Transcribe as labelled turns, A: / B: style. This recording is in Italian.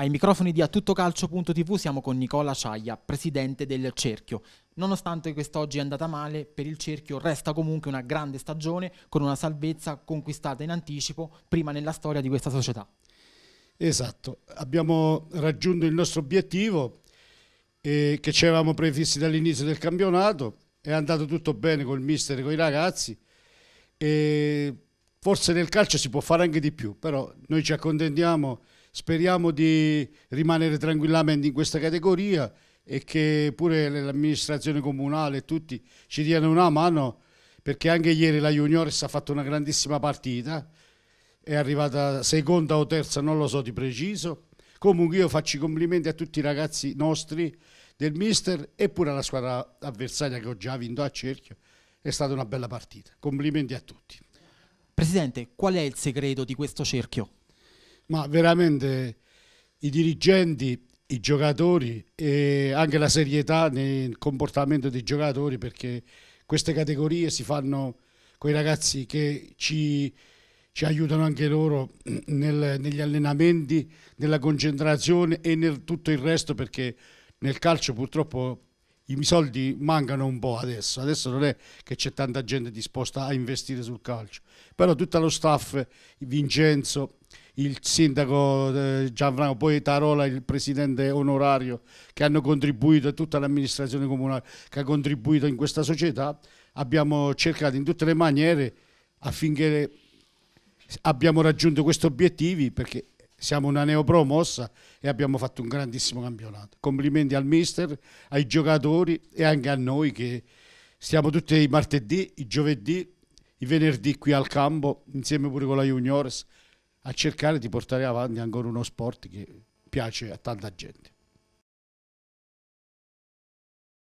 A: Ai microfoni di A siamo con Nicola Ciaia, presidente del Cerchio. Nonostante quest'oggi è andata male, per il Cerchio resta comunque una grande stagione con una salvezza conquistata in anticipo, prima nella storia di questa società.
B: Esatto, abbiamo raggiunto il nostro obiettivo eh, che ci avevamo prefissi dall'inizio del campionato, è andato tutto bene col mister e con i ragazzi. E forse nel calcio si può fare anche di più, però noi ci accontentiamo Speriamo di rimanere tranquillamente in questa categoria e che pure l'amministrazione comunale e tutti ci diano una mano perché anche ieri la Juniores ha fatto una grandissima partita, è arrivata seconda o terza, non lo so di preciso. Comunque io faccio i complimenti a tutti i ragazzi nostri del mister e pure alla squadra avversaria che ho già vinto a cerchio. È stata una bella partita. Complimenti a tutti. Presidente, qual è il segreto di questo cerchio? ma veramente i dirigenti, i giocatori e anche la serietà nel comportamento dei giocatori perché queste categorie si fanno con i ragazzi che ci, ci aiutano anche loro nel, negli allenamenti, nella concentrazione e nel tutto il resto perché nel calcio purtroppo i soldi mancano un po' adesso, adesso non è che c'è tanta gente disposta a investire sul calcio, però tutto lo staff, Vincenzo, il sindaco eh, Gianfranco Poetarola, il presidente onorario, che hanno contribuito, e tutta l'amministrazione comunale che ha contribuito in questa società, abbiamo cercato in tutte le maniere affinché abbiamo raggiunto questi obiettivi perché siamo una neopromossa e abbiamo fatto un grandissimo campionato. Complimenti al mister, ai giocatori e anche a noi che stiamo tutti i martedì, i giovedì, i venerdì qui al campo insieme pure con la Juniors a cercare di portare avanti ancora uno sport che piace a tanta gente.